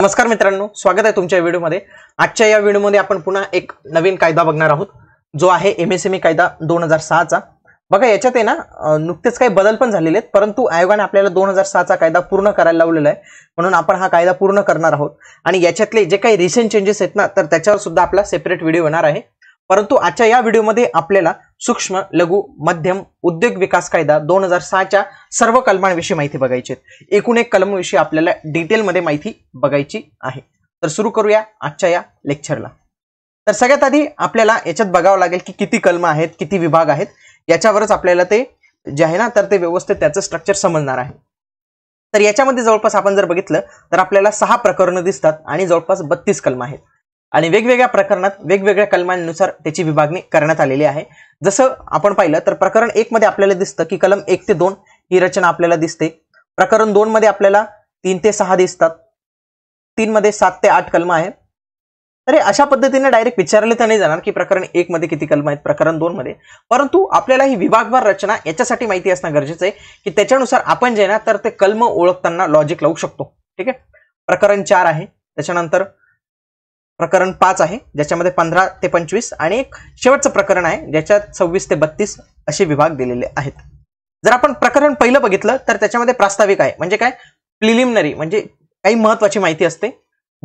नमस्कार मित्रांनो स्वागत आहे तुमच्या व्हिडिओमध्ये आजच्या या व्हिडिओमध्ये आपण पुन्हा एक नवीन कायदा बघणार आहोत जो आहे एम एस एम ई कायदा दोन हजार सहाचा बघा याच्यात आहे ना नुकतेच काही बदल पण झालेले आहेत परंतु आयोगाने आपल्याला दोन हजार सहाचा कायदा पूर्ण करायला लावलेला आहे म्हणून आपण हा कायदा पूर्ण करणार आहोत आणि याच्यातले जे काही रिसेंट चेंजेस आहेत ना तर त्याच्यावर सुद्धा आपला सेपरेट व्हिडिओ येणार आहे परंतु आजच्या या व्हिडिओमध्ये आपल्याला सूक्ष्म लघु मध्यम उद्योग विकास कायदा दोन हजार सहाच्या सर्व कलमांविषयी माहिती बघायची आहे एकूण एक कलमविषयी आपल्याला डिटेलमध्ये माहिती बघायची आहे तर सुरू करूया आजच्या या लेक्चरला तर सगळ्यात आधी आपल्याला याच्यात बघावं लागेल की किती कलम आहेत किती विभाग आहेत याच्यावरच आपल्याला ते जे आहे ना तर ते व्यवस्थित त्याचं स्ट्रक्चर समजणार आहे तर याच्यामध्ये जवळपास आपण जर बघितलं तर आपल्याला सहा प्रकरणं दिसतात आणि जवळपास बत्तीस कलम आहेत आणि वेगवेगळ्या प्रकरणात वेगवेगळ्या कलमांनुसार त्याची विभागणी करण्यात आलेली आहे जसं आपण पाहिलं तर प्रकरण मध्ये आपल्याला दिसतं की कलम एक ते दोन ही रचना आपल्याला दिसते प्रकरण मध्ये आपल्याला तीन ते सहा दिसतात मध्ये सात ते आठ कलम आहेत तरी अशा पद्धतीने डायरेक्ट विचारले तर नाही जाणार की प्रकरण एक मध्ये किती कलम आहेत प्रकरण दोन मध्ये परंतु आपल्याला ही विभागवार रचना याच्यासाठी माहिती असणं गरजेचं आहे की त्याच्यानुसार आपण जे ना तर ते कलम ओळखताना लॉजिक लावू शकतो ठीक आहे प्रकरण चार आहे त्याच्यानंतर प्रकरण पाच आहे ज्याच्यामध्ये पंधरा ते पंचवीस आणि एक शेवटचं प्रकरण आहे ज्याच्यात सव्वीस ते बत्तीस असे विभाग दिलेले आहेत जर आपण प्रकरण पहिलं बघितलं तर त्याच्यामध्ये प्रास्ताविक आहे म्हणजे काय प्रिलिमिनरी म्हणजे काही महत्वाची माहिती असते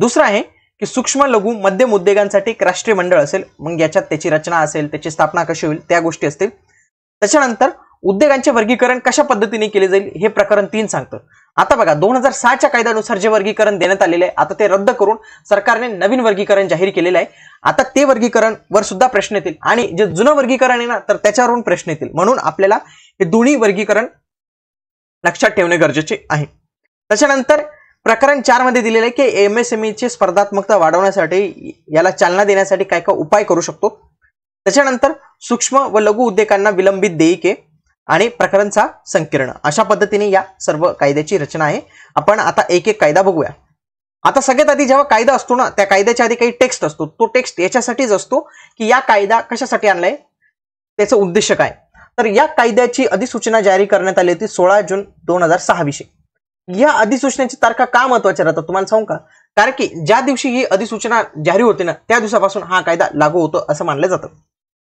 दुसरं आहे की सूक्ष्म लघु मध्यम उद्योगांसाठी एक राष्ट्रीय मंडळ असेल मग याच्यात त्याची रचना असेल त्याची स्थापना कशी होईल त्या गोष्टी असतील त्याच्यानंतर उद्योगांचे वर्गीकरण कशा पद्धतीने केले जाईल हे प्रकरण तीन सांगतं आता बघा दोन हजार सहाच्या कायद्यानुसार जे वर्गीकरण देण्यात आलेले आहे आता ते रद्द करून सरकारने नवीन वर्गीकरण जाहीर केलेलं आहे आता ते वर्गीकरण वर सुद्धा प्रश्न येतील आणि जे जुनं वर्गीकरण आहे ना तर त्याच्यावरून प्रश्न येतील म्हणून आपल्याला हे दोन्ही वर्गीकरण लक्षात ठेवणे गरजेचे आहे त्याच्यानंतर प्रकरण चार मध्ये दिलेलं आहे की एम एस एम ईची स्पर्धात्मकता वाढवण्यासाठी याला चालना देण्यासाठी काय काय उपाय करू शकतो त्याच्यानंतर सूक्ष्म व लघु उद्योगांना विलंबित देयके आणि प्रकरणचा संकीर्ण अशा पद्धतीने या सर्व कायद्याची रचना आहे आपण आता एक एक कायदा बघूया आता सगळ्यात आधी जेव्हा कायदा असतो ना त्या कायद्याच्या आधी काही टेक्स्ट असतो तो टेक्स्ट याच्यासाठीच असतो की या कायदा कशासाठी आणलाय त्याचं उद्देश काय तर या कायद्याची अधिसूचना जारी करण्यात आली होती सोळा जून दोन हजार सहावीसशे या अधिसूचनेची तारखा का महत्वाच्या राहतात तुम्हाला सांगू का कारण की ज्या दिवशी ही अधिसूचना जारी होते ना त्या दिवसापासून हा कायदा लागू होतो असं मानलं जातं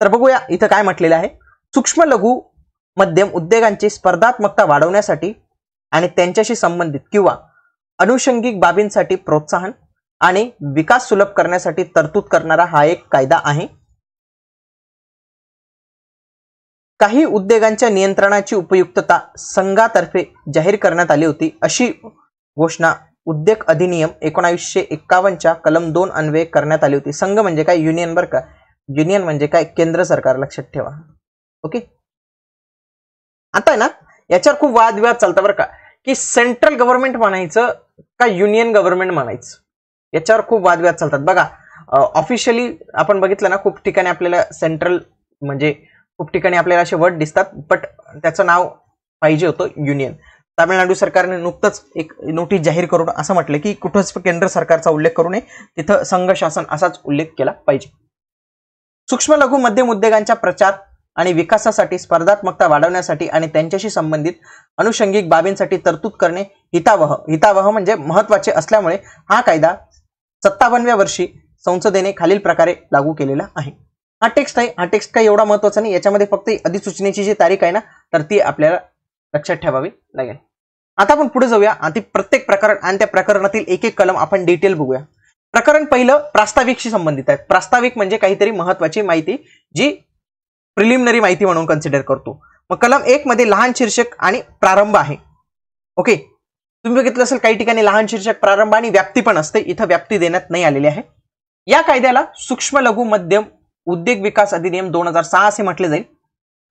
तर बघूया इथं काय म्हटलेलं आहे सूक्ष्म लघु मध्यम उद्योगांची स्पर्धात्मकता वाढवण्यासाठी आणि त्यांच्याशी संबंधित किंवा अनुषंगिक बाबींसाठी प्रोत्साहन आणि विकास सुलभ करण्यासाठी तरतूद करणारा हा एक कायदा आहे काही उद्योगांच्या नियंत्रणाची उपयुक्तता संघातर्फे जाहीर करण्यात आली होती अशी घोषणा उद्योग अधिनियम एकोणावीसशे एक्कावन्नच्या कलम दोन अन्वये करण्यात आली होती संघ म्हणजे काय युनियन बरं का युनियन म्हणजे काय केंद्र सरकार लक्षात ठेवा ओके आता आहे ना याच्यावर खूप वादविवाद चालता बरं का की सेंट्रल गव्हर्नमेंट म्हणायचं का युनियन गव्हर्नमेंट म्हणायचं याच्यावर खूप वादविवाद चालतात बघा ऑफिशियली आपण बघितलं ना खूप ठिकाणी आपल्याला सेंट्रल म्हणजे खूप ठिकाणी आपल्याला असे वर्ड दिसतात बट त्याचं नाव पाहिजे होतं युनियन तामिळनाडू सरकारने नुकतंच एक नोटीस जाहीर करून असं म्हटलं की कुठंच केंद्र सरकारचा उल्लेख करू नये तिथं संघ शासन असाच उल्लेख केला पाहिजे सूक्ष्म लघु मध्यम उद्योगांच्या प्रचार आणि विकासासाठी स्पर्धात्मकता वाढवण्यासाठी आणि त्यांच्याशी संबंधित अनुषंगिक बाबींसाठी तरतूद करणे हितावह हितावह म्हणजे महत्वाचे असल्यामुळे हा कायदा सत्तावनव्या वर्षी संसदेने खालील प्रकारे लागू केलेला आहे हा टेक्स्ट आहे हा टेक्स्ट काही एवढा महत्वाचा नाही याच्यामध्ये फक्त अधिसूचनेची जी तारीख आहे ना तर ती आपल्याला लक्षात ठेवावी लागेल आता आपण पुढे जाऊया आणि प्रत्येक प्रकरण आणि त्या प्रकरणातील एक एक कलम आपण डिटेल बघूया प्रकरण पहिलं प्रास्ताविकशी संबंधित आहे प्रास्ताविक म्हणजे काहीतरी महत्वाची माहिती जी प्रिलिमिनरी माहिती म्हणून कन्सिडर करतो मग कलम एक मध्ये लहान शीर्षक आणि प्रारंभ आहे ओके तुम्ही बघितलं असेल काही ठिकाणी लहान शीर्षक प्रारंभ आणि व्याप्ती पण असते इथं व्याप्ती देण्यात नाही आलेली आहे या कायद्याला सूक्ष्म लघु मध्यम उद्योग विकास अधिनियम दोन हजार सहा असे म्हटले जाईल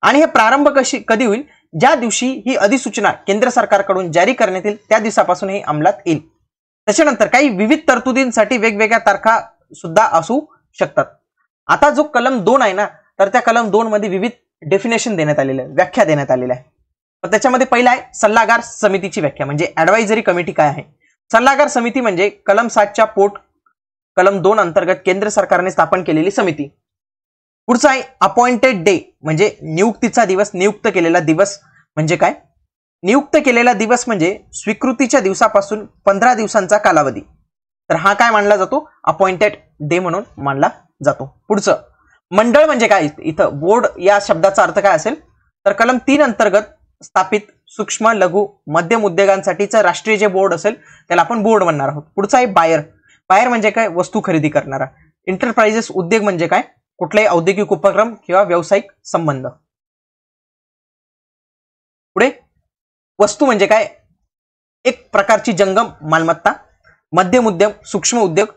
आणि हे प्रारंभ कशी कधी होईल ज्या दिवशी ही अधिसूचना केंद्र सरकारकडून जारी करण्यात येईल त्या दिवसापासून हे अंमलात येईल त्याच्यानंतर काही विविध तरतुदींसाठी वेगवेगळ्या तारखा सुद्धा असू शकतात आता जो कलम दोन आहे ना तर त्या कलम दोन मध्ये विविध डेफिनेशन देण्यात आलेलं आहे व्याख्या देण्यात आलेल्या आहे तर त्याच्यामध्ये पहिला आहे सल्लागार समितीची व्याख्या म्हणजे ॲडवायझरी कमिटी काय आहे सल्लागार समिती म्हणजे कलम सातच्या पोट कलम दोन अंतर्गत केंद्र सरकारने स्थापन केलेली समिती पुढचा आहे अपॉइंटेड डे म्हणजे नियुक्तीचा दिवस नियुक्त केलेला दिवस म्हणजे काय नियुक्त केलेला दिवस म्हणजे स्वीकृतीच्या दिवसापासून पंधरा दिवसांचा कालावधी तर हा काय मानला जातो अपॉइंटेड डे म्हणून मानला जातो पुढचं मंडळ म्हणजे काय इथं बोर्ड या शब्दाचा अर्थ काय असेल तर कलम तीन अंतर्गत स्थापित सूक्ष्म लघु मध्यम उद्योगांसाठीचं राष्ट्रीय जे बोर्ड असेल त्याला आपण बोर्ड म्हणणार आहोत पुढचा आहे बायर बायर म्हणजे काय वस्तू खरेदी करणारा एंटरप्राइजेस उद्योग म्हणजे काय कुठलाही औद्योगिक उपक्रम किंवा व्यावसायिक संबंध पुढे वस्तू म्हणजे काय एक प्रकारची जंगम मालमत्ता मध्यम उद्योग सूक्ष्म उद्योग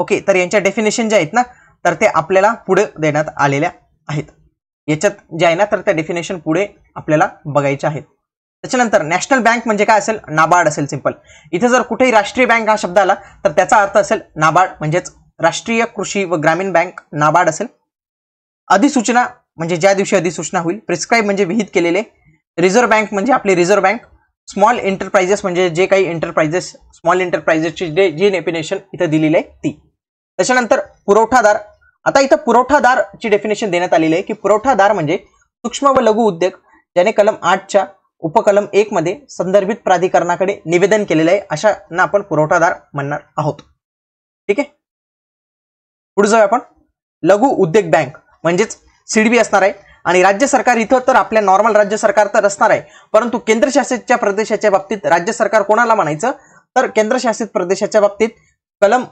ओके तर यांच्या डेफिनेशन ज्या आहेत ना तर ते आपल्याला पुढे देण्यात आलेल्या आहेत याच्यात जे आहे ना तर त्या डेफिनेशन पुढे आपल्याला बघायचे आहेत त्याच्यानंतर नॅशनल बँक म्हणजे काय असेल नाबार्ड असेल सिंपल इथे जर कुठेही राष्ट्रीय बँक हा शब्द आला तर त्याचा अर्थ असेल नाबार्ड म्हणजेच राष्ट्रीय कृषी व ग्रामीण बँक नाबार्ड असेल अधिसूचना म्हणजे ज्या दिवशी अधिसूचना होईल प्रिस्क्राईब म्हणजे विहित केलेले रिझर्व्ह बँक म्हणजे आपली रिझर्व्ह बँक स्मॉल एंटरप्राइजेस म्हणजे जे काही एंटरप्राइजेस स्मॉल एंटरप्राइजेसची जे जे डेफिनेशन इथं दिलेली आहे ती त्याच्यानंतर पुरवठादार आता इथं ची डेफिनेशन देण्यात आलेली आहे की पुरवठादार म्हणजे सूक्ष्म व लघु उद्योग ज्याने कलम आठच्या उपकलम एक मध्ये संदर्भित प्राधिकरणाकडे निवेदन केलेलं आहे अशांना आपण पुरवठादार म्हणणार आहोत ठीक आहे पुढे जाऊया आपण लघु उद्योग बँक म्हणजेच सीडबी असणार आहे आणि राज्य सरकार इथं तर आपल्या नॉर्मल राज्य सरकार तर असणार आहे परंतु केंद्रशासितच्या प्रदेशाच्या बाबतीत राज्य सरकार कोणाला म्हणायचं तर केंद्रशासित प्रदेशाच्या बाबतीत कलम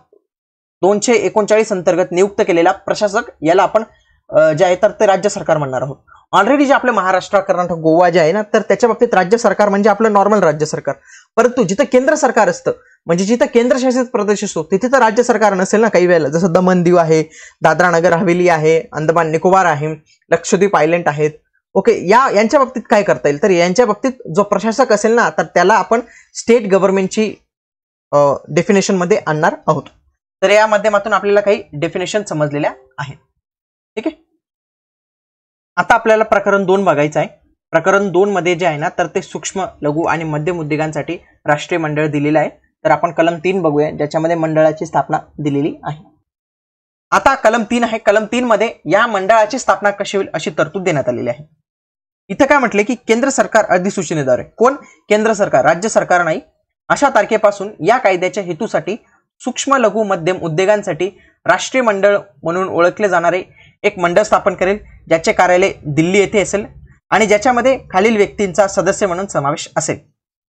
दोनशे एकोणचाळीस अंतर्गत नियुक्त केलेला प्रशासक याला आपण जे आहे तर ते राज्य सरकार म्हणणार आहोत ऑलरेडी जे आपले महाराष्ट्र कर्नाटक गोवा जे आहे ना तर त्याच्या बाबतीत राज्य सरकार म्हणजे आपलं नॉर्मल राज्य सरकार परंतु जिथं केंद्र सरकार असतं म्हणजे जिथं केंद्रशासित प्रदेश असतो तिथे तर राज्य सरकार नसेल ना काही वेळेला जसं दमन दीव आहे दादरा नगर हवेली आहे अंदमान निकोबार आहे लक्षद्वीप आयलंड आहेत ओके या यांच्या बाबतीत काय करता येईल तर यांच्या बाबतीत जो प्रशासक असेल ना तर त्याला आपण स्टेट गव्हर्नमेंटची डेफिनेशनमध्ये आणणार आहोत तर या माध्यमातून आपल्याला काही डेफिनेशन समजलेल्या आहेत ठीक आहे आता आपल्याला प्रकरण दोन बघायचं आहे प्रकरण दोन मध्ये जे आहे ना तर ते सूक्ष्म लघु आणि मध्यम उद्योगांसाठी राष्ट्रीय मंडळ दिलेलं आहे तर आपण कलम तीन बघूया ज्याच्यामध्ये मंडळाची स्थापना दिलेली आहे आता कलम तीन आहे कलम तीन मध्ये या मंडळाची स्थापना कशी होईल अशी तरतूद देण्यात आलेली आहे इथं काय म्हटले की केंद्र सरकार अधिसूचनेद्वारे कोण केंद्र सरकार राज्य सरकार नाही अशा तारखेपासून या कायद्याच्या हेतूसाठी सूक्ष्म लघु मध्यम उद्योगांसाठी राष्ट्रीय मंडळ म्हणून ओळखले जाणारे एक मंडळ स्थापन करेल ज्याचे कार्यालय दिल्ली येथे असेल आणि ज्याच्यामध्ये खालील व्यक्तींचा सदस्य म्हणून समावेश असेल